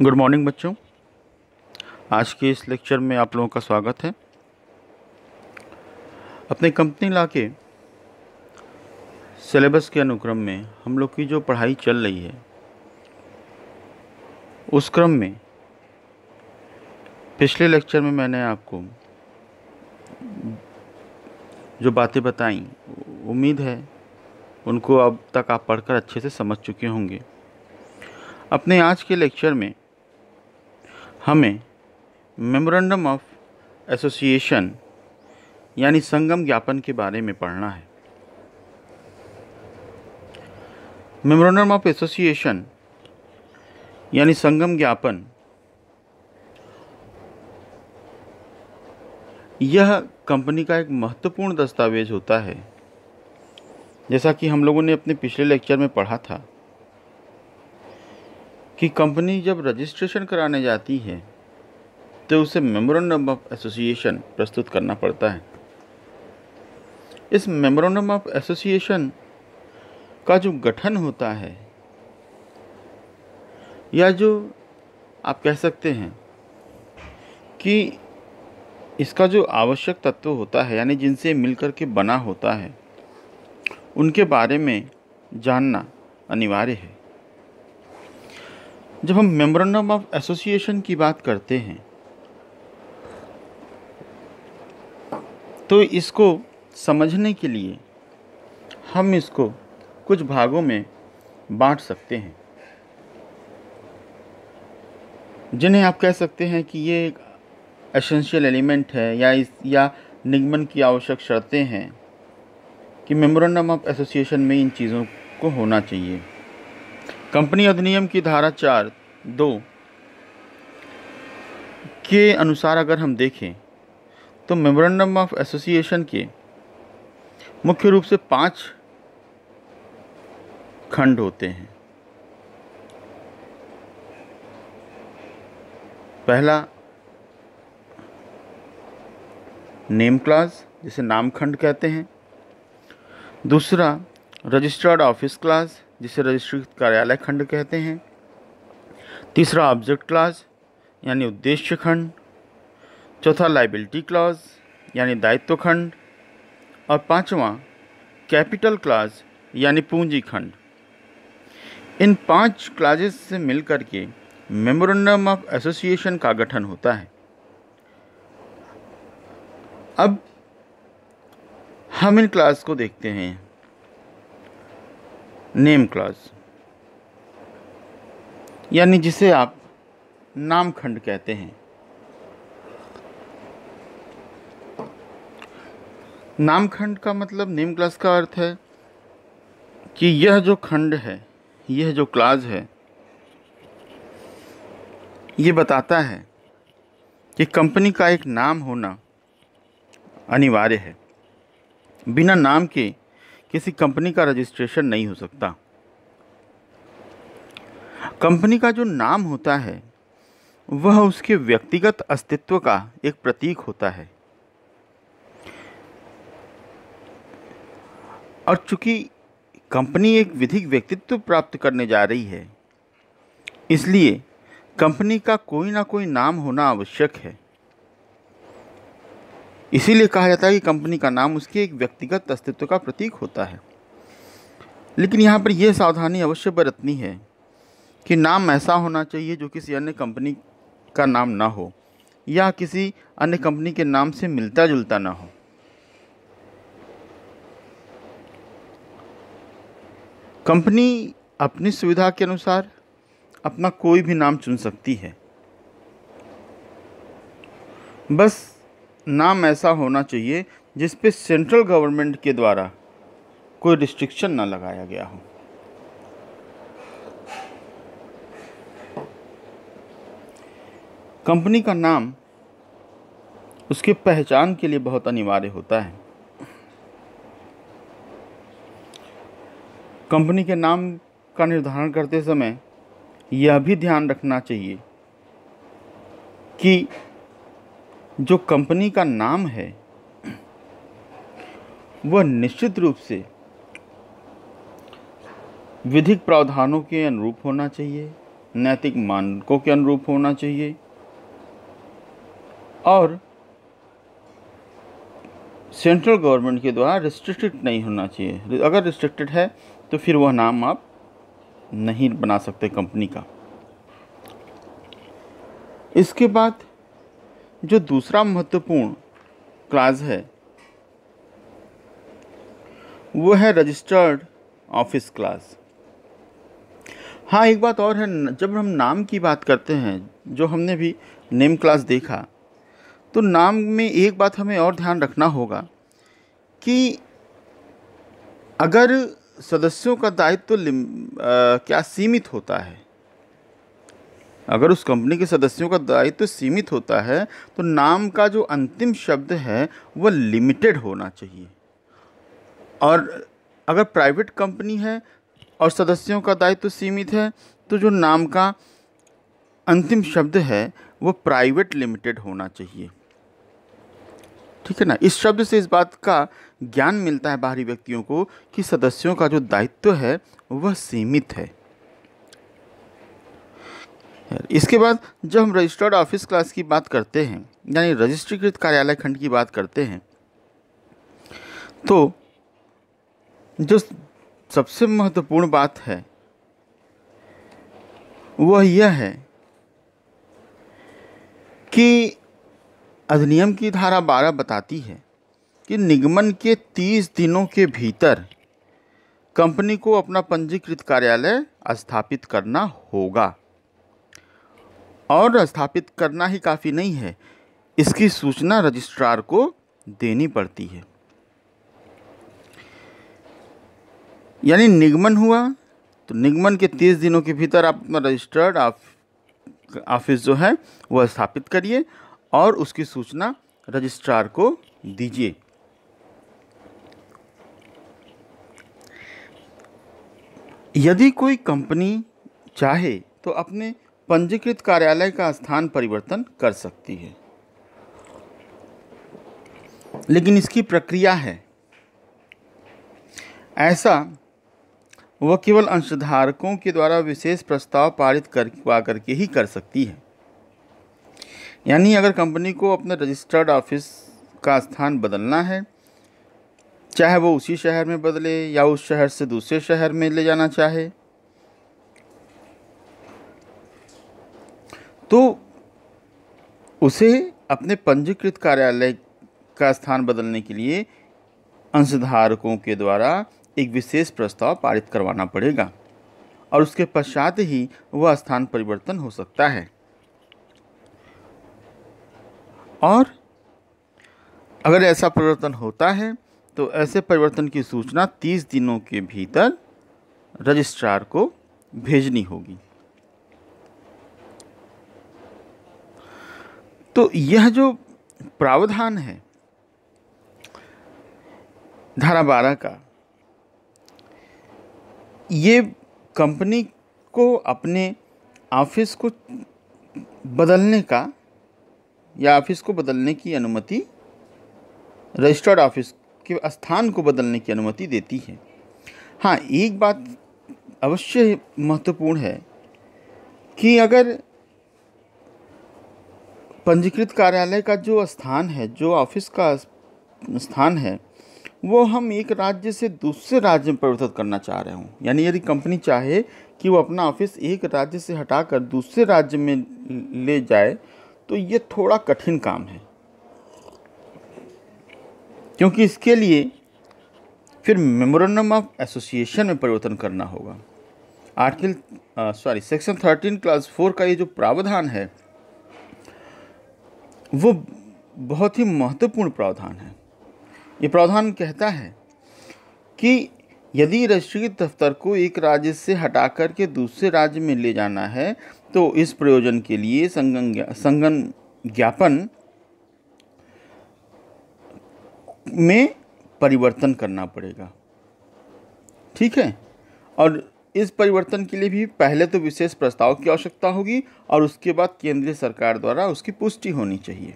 good morning बच्चों आज के इस लेक्चर में आप लोगों का स्वागत है अपने कंपनी ला के सिलेबस के अनुक्रम में हम लोग की जो पढ़ाई चल रही है उस क्रम में पिछले लेक्चर में मैंने आपको जो बातें बताई उम्मीद है उनको अब तक आप पढ़कर अच्छे से समझ चुके होंगे अपने आज के लेक्चर में हमें मेमोरेंडम ऑफ एसोसिएशन यानी संगम ज्ञापन के बारे में पढ़ना है मेमोरेंडम ऑफ एसोसिएशन यानी संगम ज्ञापन यह कंपनी का एक महत्वपूर्ण दस्तावेज होता है जैसा कि हम लोगों ने अपने पिछले लेक्चर में पढ़ा था कि कंपनी जब रजिस्ट्रेशन कराने जाती है तो उसे मेमोरेंडम ऑफ एसोसिएशन प्रस्तुत करना पड़ता है इस मेमोरेंडम ऑफ एसोसिएशन का जो गठन होता है या जो आप कह सकते हैं कि इसका जो आवश्यक तत्व होता है यानी जिनसे मिलकर के बना होता है उनके बारे में जानना अनिवार्य है जब हम मेमोरेंडम ऑफ एसोसिएशन की बात करते हैं तो इसको समझने के लिए हम इसको कुछ भागों में बांट सकते हैं जिन्हें आप कह सकते हैं कि ये एक एसेंशियल एलिमेंट है या इस या निगमन की आवश्यक शर्तें हैं कि मेमोरेंडम ऑफ एसोसिएशन में इन चीज़ों को होना चाहिए कंपनी अधिनियम की धारा चार दो के अनुसार अगर हम देखें तो मेमोरेंडम ऑफ एसोसिएशन के मुख्य रूप से पांच खंड होते हैं पहला नेम क्लास जिसे नाम खंड कहते हैं दूसरा रजिस्टर्ड ऑफिस क्लास जिसे रजिस्ट्री कार्यालय खंड कहते हैं तीसरा ऑब्जेक्ट क्लास यानी उद्देश्य खंड चौथा लाइबिलिटी क्लास यानी दायित्व खंड और पांचवा कैपिटल क्लास यानी पूंजी खंड इन पांच क्लासेस से मिलकर के मेमोरेंडम ऑफ एसोसिएशन का गठन होता है अब हम इन क्लास को देखते हैं नेम क्लॉज यानी जिसे आप नाम खंड कहते हैं नाम खंड का मतलब नेम क्लास का अर्थ है कि यह जो खंड है यह जो क्लास है ये बताता है कि कंपनी का एक नाम होना अनिवार्य है बिना नाम के किसी कंपनी का रजिस्ट्रेशन नहीं हो सकता कंपनी का जो नाम होता है वह उसके व्यक्तिगत अस्तित्व का एक प्रतीक होता है और चूंकि कंपनी एक विधिक व्यक्तित्व प्राप्त करने जा रही है इसलिए कंपनी का कोई ना कोई नाम होना आवश्यक है इसीलिए कहा जाता है कि कंपनी का नाम उसके एक व्यक्तिगत अस्तित्व का प्रतीक होता है लेकिन यहाँ पर यह सावधानी अवश्य बरतनी है कि नाम ऐसा होना चाहिए जो किसी अन्य कंपनी का नाम ना हो या किसी अन्य कंपनी के नाम से मिलता जुलता ना हो कंपनी अपनी सुविधा के अनुसार अपना कोई भी नाम चुन सकती है बस नाम ऐसा होना चाहिए जिस पे सेंट्रल गवर्नमेंट के द्वारा कोई रिस्ट्रिक्शन ना लगाया गया हो कंपनी का नाम उसकी पहचान के लिए बहुत अनिवार्य होता है कंपनी के नाम का निर्धारण करते समय यह भी ध्यान रखना चाहिए कि जो कंपनी का नाम है वह निश्चित रूप से विधिक प्रावधानों के अनुरूप होना चाहिए नैतिक मानकों के अनुरूप होना चाहिए और सेंट्रल गवर्नमेंट के द्वारा रिस्ट्रिक्टेड नहीं होना चाहिए अगर रिस्ट्रिक्टेड है तो फिर वह नाम आप नहीं बना सकते कंपनी का इसके बाद जो दूसरा महत्वपूर्ण क्लास है वो है रजिस्टर्ड ऑफिस क्लास हाँ एक बात और है जब हम नाम की बात करते हैं जो हमने भी नेम क्लास देखा तो नाम में एक बात हमें और ध्यान रखना होगा कि अगर सदस्यों का दायित्व तो क्या सीमित होता है अगर उस कंपनी के सदस्यों का दायित्व तो सीमित होता है तो नाम का जो अंतिम शब्द है वह लिमिटेड होना चाहिए और अगर प्राइवेट कंपनी है और सदस्यों का दायित्व तो सीमित है तो जो नाम का अंतिम शब्द है वो प्राइवेट लिमिटेड होना चाहिए ठीक है ना इस शब्द से इस बात का ज्ञान मिलता है बाहरी व्यक्तियों को कि सदस्यों का जो दायित्व है वह सीमित है इसके बाद जब हम रजिस्टर्ड ऑफिस क्लास की बात करते हैं यानी रजिस्ट्रीकृत कार्यालय खंड की बात करते हैं तो जो सबसे महत्वपूर्ण बात है वह यह है कि अधिनियम की धारा बारह बताती है कि निगमन के तीस दिनों के भीतर कंपनी को अपना पंजीकृत कार्यालय स्थापित करना होगा और स्थापित करना ही काफ़ी नहीं है इसकी सूचना रजिस्ट्रार को देनी पड़ती है यानी निगमन हुआ तो निगमन के तीस दिनों के भीतर आप अपना रजिस्टर्ड ऑफिस जो है वह स्थापित करिए और उसकी सूचना रजिस्ट्रार को दीजिए यदि कोई कंपनी चाहे तो अपने पंजीकृत कार्यालय का स्थान परिवर्तन कर सकती है लेकिन इसकी प्रक्रिया है ऐसा वह केवल अंशधारकों के द्वारा विशेष प्रस्ताव पारित कर पा करके ही कर सकती है यानी अगर कंपनी को अपने रजिस्टर्ड ऑफिस का स्थान बदलना है चाहे वो उसी शहर में बदले या उस शहर से दूसरे शहर में ले जाना चाहे तो उसे अपने पंजीकृत कार्यालय का स्थान बदलने के लिए अंशधारकों के द्वारा एक विशेष प्रस्ताव पारित करवाना पड़ेगा और उसके पश्चात ही वह स्थान परिवर्तन हो सकता है और अगर ऐसा परिवर्तन होता है तो ऐसे परिवर्तन की सूचना 30 दिनों के भीतर रजिस्ट्रार को भेजनी होगी तो यह जो प्रावधान है धारा बारह का ये कंपनी को अपने ऑफिस को बदलने का या ऑफिस को बदलने की अनुमति रजिस्टर्ड ऑफिस के स्थान को बदलने की अनुमति देती है हाँ एक बात अवश्य महत्वपूर्ण है कि अगर पंजीकृत कार्यालय का जो स्थान है जो ऑफिस का स्थान है वो हम एक राज्य से दूसरे राज्य में परिवर्तित करना चाह रहे हूँ यानी यदि कंपनी चाहे कि वो अपना ऑफिस एक राज्य से हटाकर दूसरे राज्य में ले जाए तो ये थोड़ा कठिन काम है क्योंकि इसके लिए फिर मेमोरेंडम ऑफ एसोसिएशन में परिवर्तन करना होगा article sorry section thirteen class four का ये जो प्रावधान है वो बहुत ही महत्वपूर्ण प्रावधान है ये प्रावधान कहता है कि यदि रजिस्ट्री दफ्तर को एक राज्य से हटा कर के दूसरे राज्य में ले जाना है तो इस प्रयोजन के लिए संगन संगन ज्ञापन में परिवर्तन करना पड़ेगा ठीक है और इस परिवर्तन के लिए भी पहले तो विशेष प्रस्ताव की आवश्यकता होगी और उसके बाद केंद्रीय सरकार द्वारा उसकी पुष्टि होनी चाहिए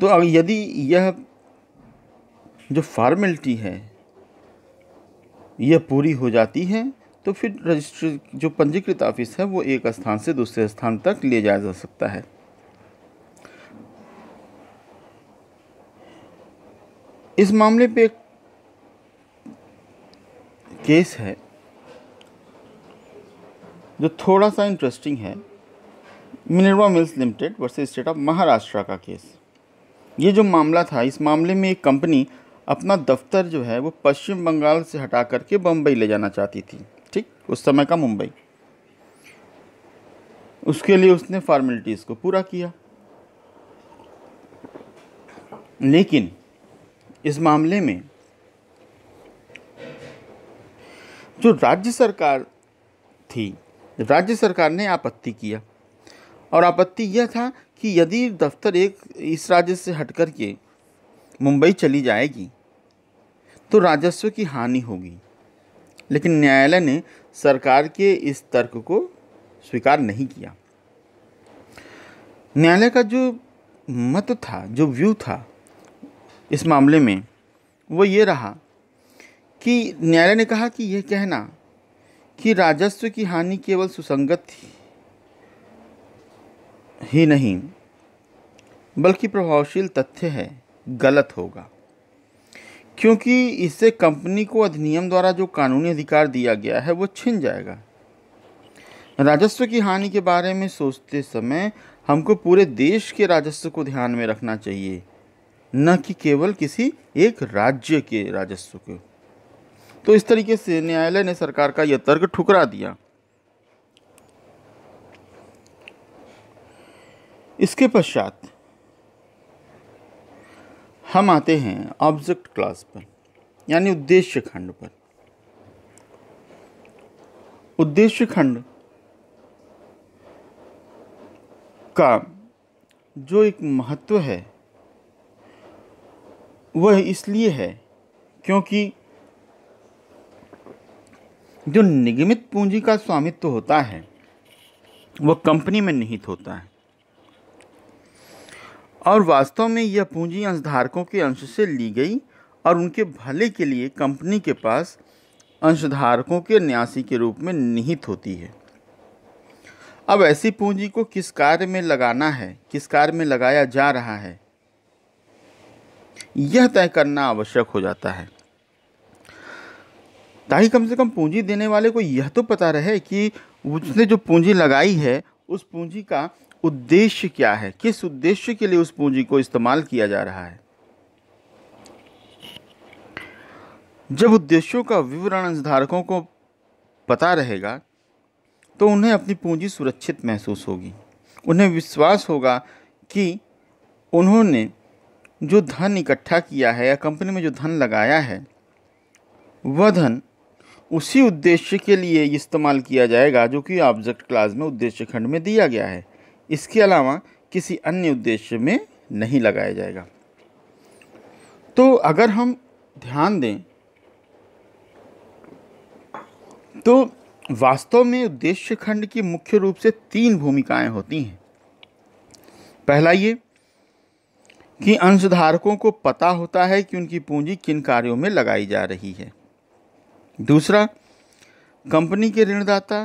तो अब यदि यह जो फॉर्मेलिटी है यह पूरी हो जाती है तो फिर रजिस्ट्री जो पंजीकृत ऑफिस है वो एक स्थान से दूसरे स्थान तक ले जाया जा सकता है इस मामले पे एक केस है जो थोड़ा सा इंटरेस्टिंग है Minerva Mills Limited versus State of Maharashtra का केस ये जो मामला था इस मामले में एक कंपनी अपना दफ्तर जो है वो पश्चिम बंगाल से हटा करके बम्बई ले जाना चाहती थी ठीक उस समय का मुंबई उसके लिए उसने फॉर्मेलिटीज़ को पूरा किया लेकिन इस मामले में जो राज्य सरकार थी राज्य सरकार ने आपत्ति किया और आपत्ति यह था कि यदि दफ्तर एक इस राज्य से हट कर के मुंबई चली जाएगी तो राजस्व की हानि होगी लेकिन न्यायालय ने सरकार के इस तर्क को स्वीकार नहीं किया न्यायालय का जो मत था जो व्यू था इस मामले में वो ये रहा कि न्यायालय ने कहा कि यह कहना कि राजस्व की हानि केवल सुसंगत थी ही नहीं बल्कि प्रभावशील तथ्य है गलत होगा क्योंकि इससे कंपनी को अधिनियम द्वारा जो कानूनी अधिकार दिया गया है वो छिन जाएगा राजस्व की हानि के बारे में सोचते समय हमको पूरे देश के राजस्व को ध्यान में रखना चाहिए न कि केवल किसी एक राज्य के राजस्व को तो इस तरीके से न्यायालय ने सरकार का यह तर्क ठुकरा दिया इसके पश्चात हम आते हैं ऑब्जेक्ट क्लास पर यानी उद्देश्य खंड पर उद्देश्य खंड का जो एक महत्व है वह इसलिए है क्योंकि जो निगमित पूंजी का स्वामित्व होता है वह कंपनी में निहित होता है और वास्तव में यह पूंजी अंशधारकों के अंश से ली गई और उनके भले के लिए कंपनी के पास अंशधारकों के न्यासी के रूप में निहित होती है अब ऐसी पूंजी को किस कार्य में लगाना है किस कार्य में लगाया जा रहा है यह तय करना आवश्यक हो जाता है ताकि कम से कम पूंजी देने वाले को यह तो पता रहे कि उसने जो पूंजी लगाई है उस पूंजी का उद्देश्य क्या है किस उद्देश्य के लिए उस पूंजी को इस्तेमाल किया जा रहा है जब उद्देश्यों का विवरण अंशधारकों को पता रहेगा तो उन्हें अपनी पूंजी सुरक्षित महसूस होगी उन्हें विश्वास होगा कि उन्होंने जो धन इकट्ठा किया है या कंपनी में जो धन लगाया है वह धन उसी उद्देश्य के लिए इस्तेमाल किया जाएगा जो कि ऑब्जेक्ट क्लास में उद्देश्य खंड में दिया गया है इसके अलावा किसी अन्य उद्देश्य में नहीं लगाया जाएगा तो अगर हम ध्यान दें तो वास्तव में उद्देश्य खंड की मुख्य रूप से तीन भूमिकाएं होती हैं पहला ये कि अंशधारकों को पता होता है कि उनकी पूंजी किन कार्यों में लगाई जा रही है दूसरा कंपनी के ऋणदाता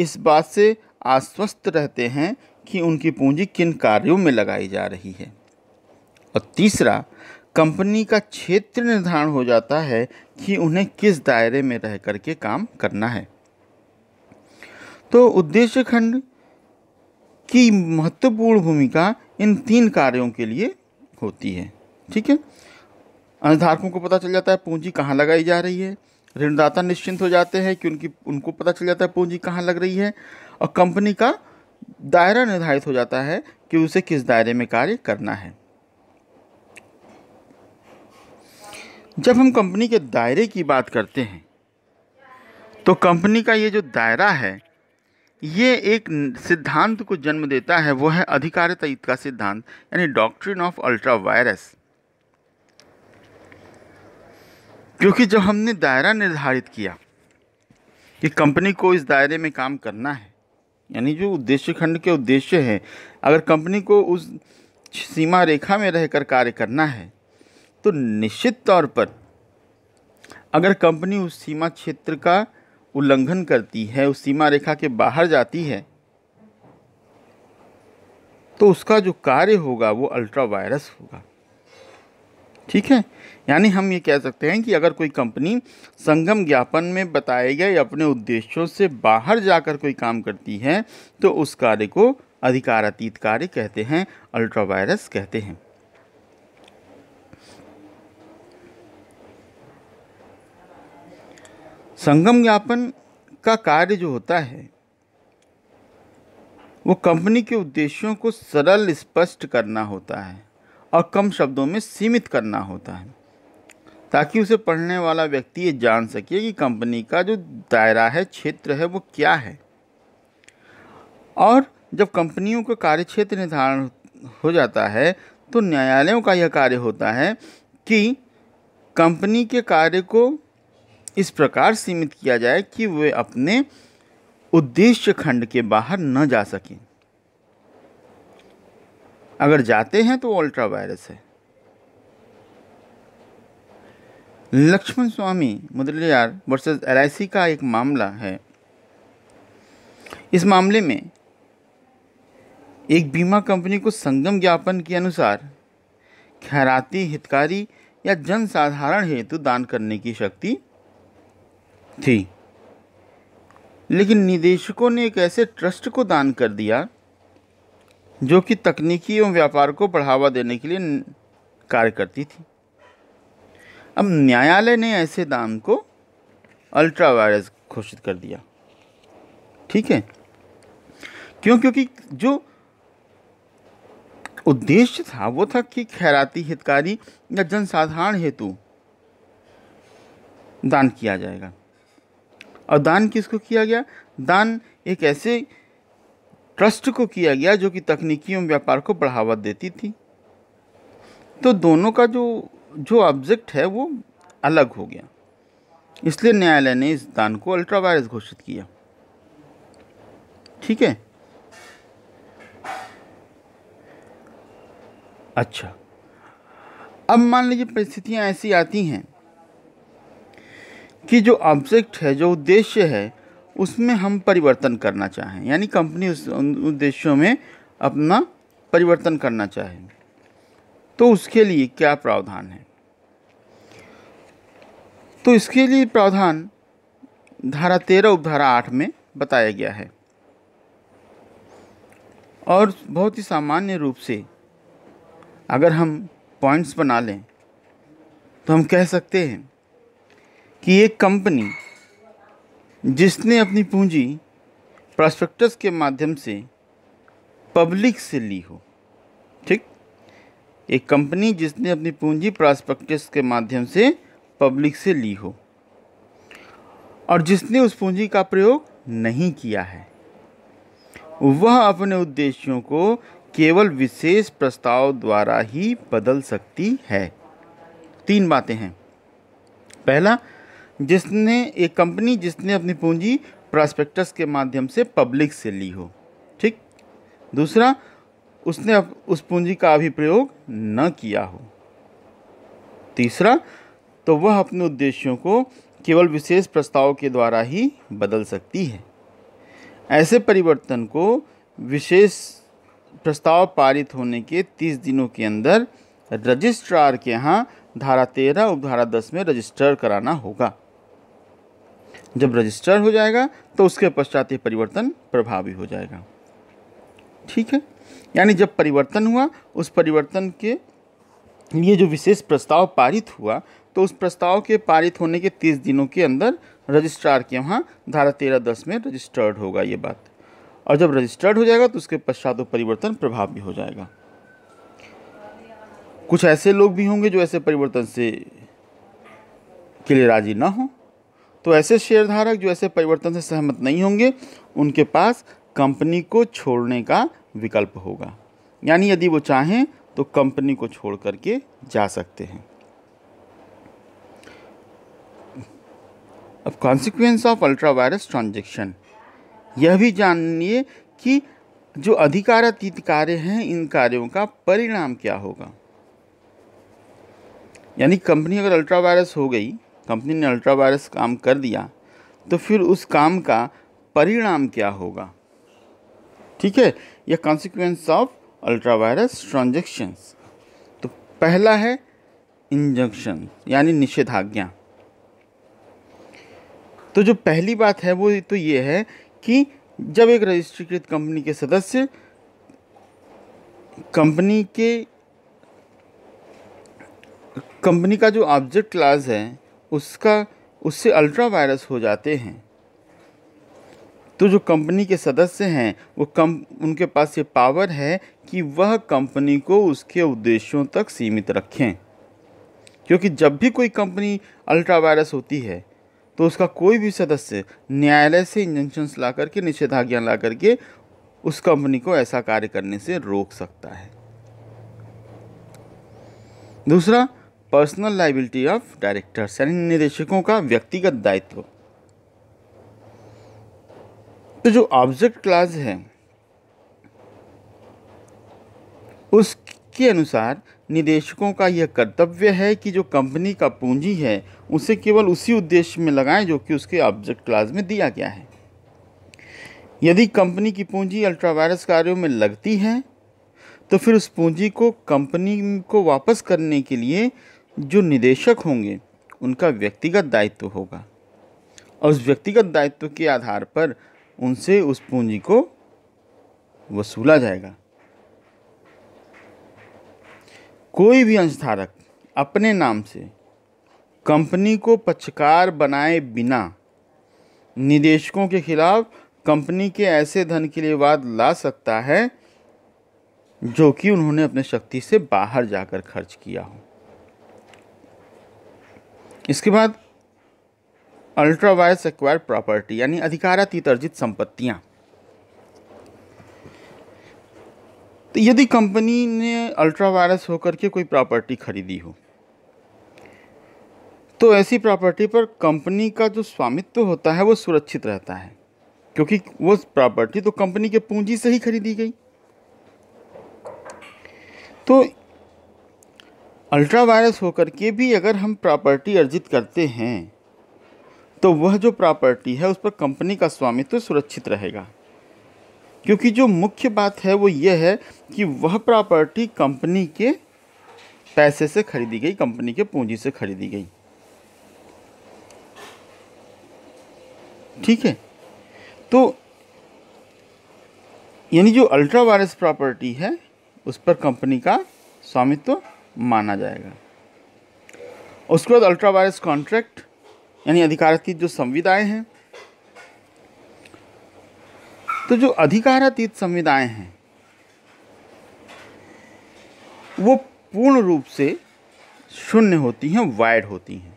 इस बात से आश्वस्त रहते हैं कि उनकी पूंजी किन कार्यों में लगाई जा रही है और तीसरा कंपनी का क्षेत्र निर्धारण हो जाता है कि उन्हें किस दायरे में रह कर के काम करना है तो उद्देश्य खंड की महत्वपूर्ण भूमिका इन तीन कार्यों के लिए होती है ठीक है अनुधारकों को पता चल जाता है पूंजी कहाँ लगाई जा रही है ऋणदाता निश्चिंत हो जाते हैं कि उनकी उनको पता चल जाता है पूंजी कहाँ लग रही है और कंपनी का दायरा निर्धारित हो जाता है कि उसे किस दायरे में कार्य करना है जब हम कंपनी के दायरे की बात करते हैं तो कंपनी का ये जो दायरा है ये एक सिद्धांत को जन्म देता है वो है अधिकारित का सिद्धांत यानी डॉक्ट्रिन ऑफ अल्ट्रा वायरस क्योंकि जब हमने दायरा निर्धारित किया कि कंपनी को इस दायरे में काम करना है यानी जो उद्देश्य खंड के उद्देश्य हैं अगर कंपनी को उस सीमा रेखा में रहकर कार्य करना है तो निश्चित तौर पर अगर कंपनी उस सीमा क्षेत्र का उल्लंघन करती है उस सीमा रेखा के बाहर जाती है तो उसका जो कार्य होगा वो अल्ट्रा वायरस होगा ठीक है यानी हम ये कह सकते हैं कि अगर कोई कंपनी संगम ज्ञापन में बताए गए अपने उद्देश्यों से बाहर जाकर कोई काम करती है तो उस कार्य को अधिकारातीत कार्य कहते हैं अल्ट्रावायरस कहते हैं संगम ज्ञापन का कार्य जो होता है वो कंपनी के उद्देश्यों को सरल स्पष्ट करना होता है और कम शब्दों में सीमित करना होता है ताकि उसे पढ़ने वाला व्यक्ति ये जान सके कि कंपनी का जो दायरा है क्षेत्र है वो क्या है और जब कंपनियों का कार्य क्षेत्र निर्धारण हो जाता है तो न्यायालयों का यह कार्य होता है कि कंपनी के कार्य को इस प्रकार सीमित किया जाए कि वे अपने उद्देश्य खंड के बाहर न जा सकें अगर जाते हैं तो अल्ट्रा वायरस है लक्ष्मण स्वामी मुदलियार वर्सेस एल का एक मामला है इस मामले में एक बीमा कंपनी को संगम ज्ञापन के अनुसार खैराती हितकारी या जन साधारण हेतु दान करने की शक्ति थी लेकिन निदेशकों ने एक ऐसे ट्रस्ट को दान कर दिया जो कि तकनीकी एवं व्यापार को बढ़ावा देने के लिए कार्य करती थी अब न्यायालय ने ऐसे दाम को अल्ट्रा वायरस घोषित कर दिया ठीक है क्यों क्योंकि जो उद्देश्य था वो था कि खैराती हितकारी या जनसाधारण हेतु दान किया जाएगा और दान किसको किया गया दान एक ऐसे ट्रस्ट को किया गया जो कि तकनीकी एवं व्यापार को बढ़ावा देती थी तो दोनों का जो जो ऑब्जेक्ट है वो अलग हो गया इसलिए न्यायालय ने इस दान को अल्ट्रावायरस घोषित किया ठीक है अच्छा अब मान लीजिए परिस्थितियां ऐसी आती हैं कि जो ऑब्जेक्ट है जो उद्देश्य है उसमें हम परिवर्तन करना चाहें यानी कंपनी उस उद्देश्यों में अपना परिवर्तन करना चाहें तो उसके लिए क्या प्रावधान है तो इसके लिए प्रावधान धारा तेरह उपधारा आठ में बताया गया है और बहुत ही सामान्य रूप से अगर हम पॉइंट्स बना लें तो हम कह सकते हैं कि एक कंपनी जिसने अपनी पूंजी प्रोस्पेक्टस के माध्यम से पब्लिक से ली हो ठीक एक कंपनी जिसने अपनी पूंजी प्रॉस्पेक्टस के माध्यम से पब्लिक से ली हो और जिसने उस पूंजी का प्रयोग नहीं किया है वह अपने उद्देश्यों को केवल विशेष प्रस्ताव द्वारा ही बदल सकती है तीन बातें हैं पहला जिसने एक कंपनी जिसने अपनी पूंजी प्रॉस्पेक्टस के माध्यम से पब्लिक से ली हो ठीक दूसरा उसने उस पूंजी का अभी प्रयोग न किया हो तीसरा तो वह अपने उद्देश्यों को केवल विशेष प्रस्ताव के द्वारा ही बदल सकती है ऐसे परिवर्तन को विशेष प्रस्ताव पारित होने के तीस दिनों के अंदर रजिस्ट्रार के यहाँ धारा तेरह उपधारा दस में रजिस्टर कराना होगा जब रजिस्टर हो जाएगा तो उसके पश्चात ये परिवर्तन प्रभावी हो जाएगा ठीक है यानी जब परिवर्तन हुआ उस परिवर्तन के लिए जो विशेष प्रस्ताव पारित हुआ तो उस प्रस्ताव के पारित होने के तीस दिनों के अंदर रजिस्ट्रार के वहाँ धारा तेरह दस में रजिस्टर्ड होगा ये बात और जब रजिस्टर्ड हो जाएगा तो उसके पश्चात वो परिवर्तन प्रभाव भी हो जाएगा कुछ ऐसे लोग भी होंगे जो ऐसे परिवर्तन से के लिए राजी ना हो तो ऐसे शेयरधारक जो ऐसे परिवर्तन से सहमत नहीं होंगे उनके पास कंपनी को छोड़ने का विकल्प होगा यानी यदि वो चाहें तो कंपनी को छोड़ करके जा सकते हैं अब consequence of ultra vires transaction यह भी जानिए कि जो अधिकारातीत कार्य हैं इन कार्यों का परिणाम क्या होगा यानी कंपनी अगर अल्ट्रा वायरस हो गई कंपनी ने अल्ट्रा वायरस काम कर दिया तो फिर उस काम का परिणाम क्या होगा ठीक है या consequence of ultra vires transactions तो पहला है इंजंक्शन यानी निषेधाज्ञा तो जो पहली बात है वो तो ये है कि जब एक रजिस्ट्रीकृत कंपनी के सदस्य कंपनी के कंपनी का जो ऑब्जेक्ट क्लास है उसका उससे अल्ट्रा वायरस हो जाते हैं तो जो कंपनी के सदस्य हैं वो कम उनके पास ये पावर है कि वह कंपनी को उसके उद्देश्यों तक सीमित रखें क्योंकि जब भी कोई कंपनी अल्ट्रा वायरस होती है तो उसका कोई भी सदस्य न्यायालय से इंजेंशंस ला करके निषेधाज्ञा ला करके उस कंपनी को ऐसा कार्य करने से रोक सकता है दूसरा पर्सनल लाइबिलिटी ऑफ डायरेक्टर्स यानी निदेशकों का व्यक्तिगत दायित्व तो जो ऑब्जेक्ट क्लास है उसके अनुसार निदेशकों का यह कर्तव्य है कि जो कंपनी का पूंजी है उसे केवल उसी उद्देश्य में लगाएं जो कि उसके ऑब्जेक्ट क्लास में दिया गया है यदि कंपनी की पूंजी अल्ट्रावायरस कार्यों में लगती है तो फिर उस पूंजी को कंपनी को वापस करने के लिए जो निदेशक होंगे उनका व्यक्तिगत दायित्व होगा और उस व्यक्तिगत दायित्व के आधार पर उनसे उस पूंजी को वसूला जाएगा कोई भी अंशधारक अपने नाम से कंपनी को पक्षकार बनाए बिना निदेशकों के खिलाफ कंपनी के ऐसे धन के लिए वाद ला सकता है जो कि उन्होंने अपने शक्ति से बाहर जाकर खर्च किया हो इसके बाद अल्ट्रावायस एक्वायर प्रॉपर्टी यानी अधिकारातीत अर्जित संपत्तियां तो यदि कंपनी ने अल्ट्रावायरस होकर के कोई प्रॉपर्टी खरीदी हो तो ऐसी प्रॉपर्टी पर कंपनी का जो स्वामित्व होता है वो सुरक्षित रहता है क्योंकि वो प्रॉपर्टी तो कंपनी के पूंजी से ही खरीदी गई तो अल्ट्रावायरस होकर के भी अगर हम प्रॉपर्टी अर्जित करते हैं तो वह जो प्रॉपर्टी है उस पर कंपनी का स्वामित्व तो सुरक्षित रहेगा क्योंकि जो मुख्य बात है वो यह है कि वह प्रॉपर्टी कंपनी के पैसे से खरीदी गई कंपनी के पूंजी से खरीदी गई ठीक है तो यानी जो अल्ट्रा वायरस प्रॉपर्टी है उस पर कंपनी का स्वामित्व तो माना जाएगा उसके बाद अल्ट्रा वायरस कॉन्ट्रैक्ट यानी अधिकारातीत जो संविदाएं हैं तो जो अधिकारातीत संविदाएं हैं वो पूर्ण रूप से शून्य होती हैं वाइड होती हैं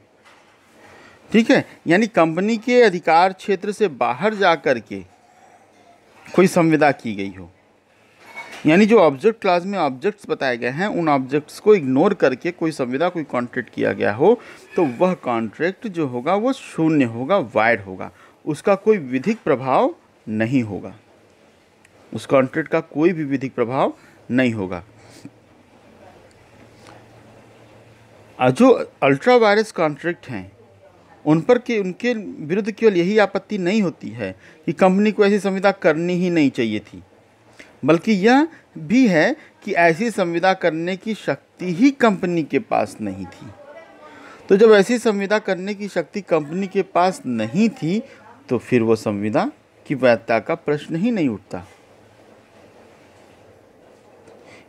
ठीक है यानी कंपनी के अधिकार क्षेत्र से बाहर जा कर के कोई संविदा की गई हो यानी जो ऑब्जेक्ट क्लास में ऑब्जेक्ट्स बताए गए हैं उन ऑब्जेक्ट्स को इग्नोर करके कोई संविदा कोई कॉन्ट्रैक्ट किया गया हो तो वह कॉन्ट्रैक्ट जो होगा वो शून्य होगा वायर होगा उसका कोई विधिक प्रभाव नहीं होगा उस कॉन्ट्रैक्ट का कोई भी विधिक प्रभाव नहीं होगा जो अल्ट्रा वायरस कॉन्ट्रैक्ट हैं उन पर के उनके विरुद्ध केवल यही आपत्ति नहीं होती है कि कंपनी को ऐसी संविदा करनी ही नहीं चाहिए थी बल्कि यह भी है कि ऐसी संविदा करने की शक्ति ही कंपनी के पास नहीं थी तो जब ऐसी संविदा करने की शक्ति कंपनी के पास नहीं थी तो फिर वो संविदा की वैधता का प्रश्न ही नहीं उठता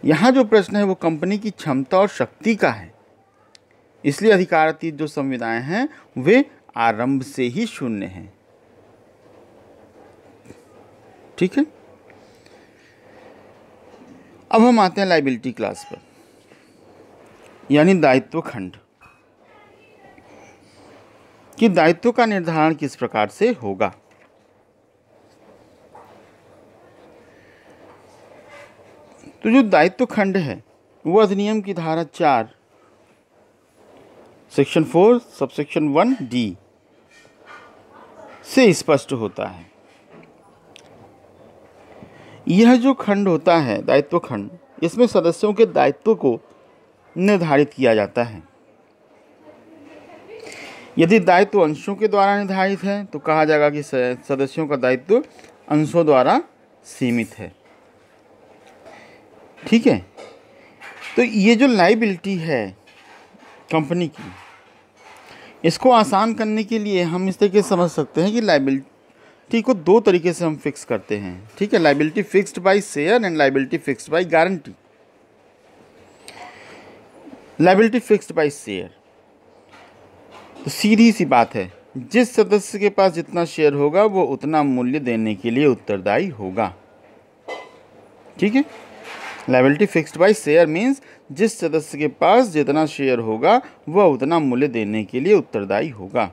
यहाँ जो प्रश्न है वो कंपनी की क्षमता और शक्ति का है इसलिए अधिकारती जो संविदाएं हैं वे आरंभ से ही शून्य हैं ठीक है अब हम आते हैं लाइबिलिटी क्लास पर यानी दायित्व खंड कि दायित्व का निर्धारण किस प्रकार से होगा तो जो दायित्व खंड है वो अधिनियम की धारा चार section four subsection one D से स्पष्ट होता है यह जो खंड होता है दायित्व खंड इसमें सदस्यों के दायित्व को निर्धारित किया जाता है यदि दायित्व अंशों के द्वारा निर्धारित है तो कहा जाएगा कि सदस्यों का दायित्व अंशों द्वारा सीमित है ठीक है तो ये जो लाइबिलिटी है कंपनी की इसको आसान करने के लिए हम इस तरीके समझ सकते हैं कि लाइबिल टी को दो तरीके से हम फिक्स करते हैं ठीक है liability fixed by share and liability fixed by guarantee liability fixed by share तो सीधी सी बात है जिस सदस्य के पास जितना शेयर होगा वो उतना मूल्य देने के लिए उत्तरदायी होगा ठीक है liability fixed by share means जिस सदस्य के पास जितना शेयर होगा वह उतना मूल्य देने के लिए उत्तरदायी होगा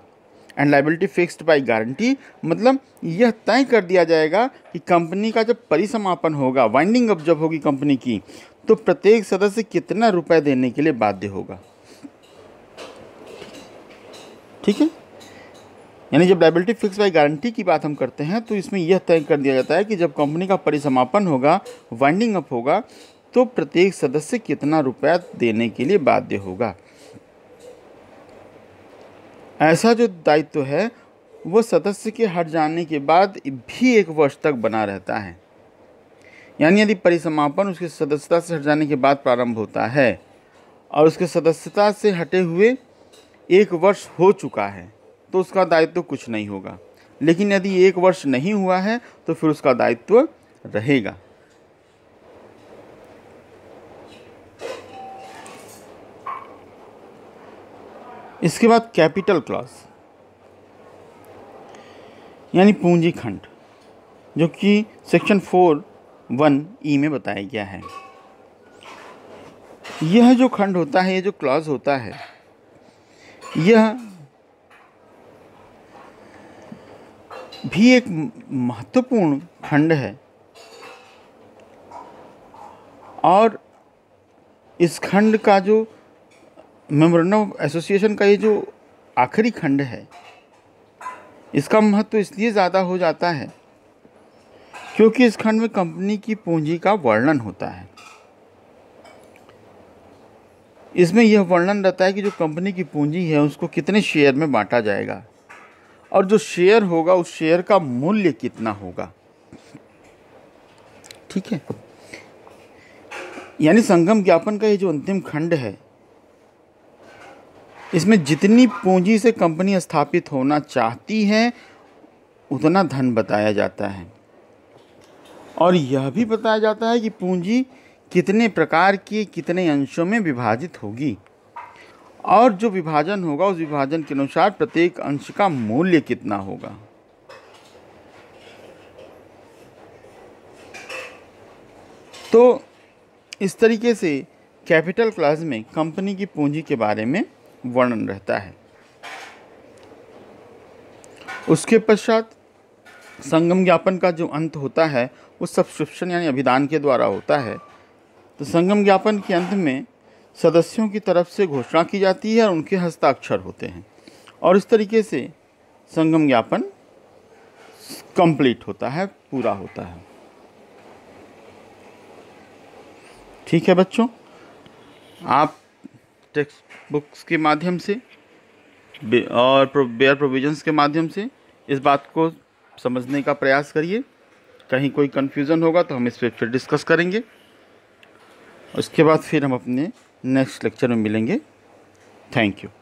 and liability fixed by guarantee मतलब यह तय कर दिया जाएगा कि कंपनी का जब परिसमापन होगा वाइंडिंग अप जब होगी कंपनी की तो प्रत्येक सदस्य कितना रुपए देने के लिए बाध्य होगा ठीक है यानी जब लाइबिलिटी फिक्स बाई गारंटी की बात हम करते हैं तो इसमें यह तय कर दिया जाता है कि जब कंपनी का परिसमापन होगा वाइंडिंग अप होगा तो प्रत्येक सदस्य कितना रुपया देने के लिए बाध्य होगा ऐसा जो दायित्व है वो सदस्य के हट जाने के बाद भी एक वर्ष तक बना रहता है यानी यदि परिसमापन उसके सदस्यता से हट जाने के बाद प्रारंभ होता है और उसके सदस्यता से हटे हुए एक वर्ष हो चुका है तो उसका दायित्व कुछ नहीं होगा लेकिन यदि एक वर्ष नहीं हुआ है तो फिर उसका दायित्व रहेगा इसके बाद कैपिटल क्लास यानी पूंजी खंड जो कि सेक्शन फोर वन ई में बताया गया है यह जो खंड होता है यह जो क्लॉज होता है यह भी एक महत्वपूर्ण खंड है और इस खंड का जो मेमोरेंडम एसोसिएशन का ये जो आखिरी खंड है इसका महत्व तो इसलिए ज़्यादा हो जाता है क्योंकि इस खंड में कंपनी की पूंजी का वर्णन होता है इसमें यह वर्णन रहता है कि जो कंपनी की पूंजी है उसको कितने शेयर में बांटा जाएगा और जो शेयर होगा उस शेयर का मूल्य कितना होगा ठीक है यानी संगम ज्ञापन का ये जो अंतिम खंड है इसमें जितनी पूंजी से कंपनी स्थापित होना चाहती है उतना धन बताया जाता है और यह भी बताया जाता है कि पूंजी कितने प्रकार की कितने अंशों में विभाजित होगी और जो विभाजन होगा उस विभाजन के अनुसार प्रत्येक अंश का मूल्य कितना होगा तो इस तरीके से कैपिटल क्लास में कंपनी की पूंजी के बारे में वर्णन रहता है उसके पश्चात संगम ज्ञापन का जो अंत होता है वो सब्सक्रिप्शन यानी अभिदान के द्वारा होता है तो संगम ज्ञापन के अंत में सदस्यों की तरफ से घोषणा की जाती है और उनके हस्ताक्षर होते हैं और इस तरीके से संगम ज्ञापन कंप्लीट होता है पूरा होता है ठीक है बच्चों आप टेक्स्ट बुक्स के माध्यम से और बेयर प्रोविजंस के माध्यम से इस बात को समझने का प्रयास करिए कहीं कोई कन्फ्यूज़न होगा तो हम इस पर फिर डिस्कस करेंगे उसके बाद फिर हम अपने नेक्स्ट लेक्चर में मिलेंगे थैंक यू